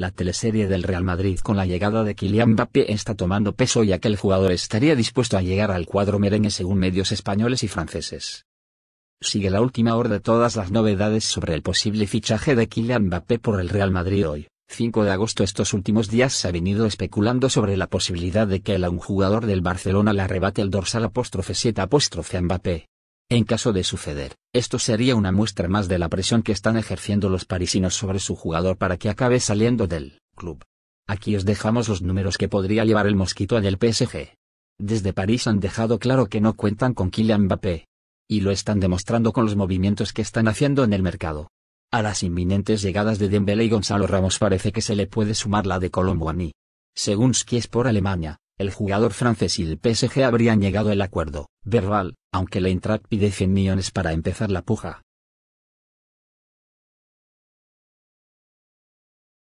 La teleserie del Real Madrid con la llegada de Kylian Mbappé está tomando peso y aquel jugador estaría dispuesto a llegar al cuadro merengue según medios españoles y franceses. Sigue la última hora de todas las novedades sobre el posible fichaje de Kylian Mbappé por el Real Madrid hoy. 5 de agosto estos últimos días se ha venido especulando sobre la posibilidad de que el a un jugador del Barcelona le arrebate el dorsal apóstrofe 7 apóstrofe Mbappé. En caso de suceder, esto sería una muestra más de la presión que están ejerciendo los parisinos sobre su jugador para que acabe saliendo del club. Aquí os dejamos los números que podría llevar el mosquito el PSG. Desde París han dejado claro que no cuentan con Kylian Mbappé. Y lo están demostrando con los movimientos que están haciendo en el mercado. A las inminentes llegadas de Dembélé y Gonzalo Ramos parece que se le puede sumar la de mí. Según Skies por Alemania, el jugador francés y el PSG habrían llegado al acuerdo verbal, aunque la intrat pide 100 millones para empezar la puja.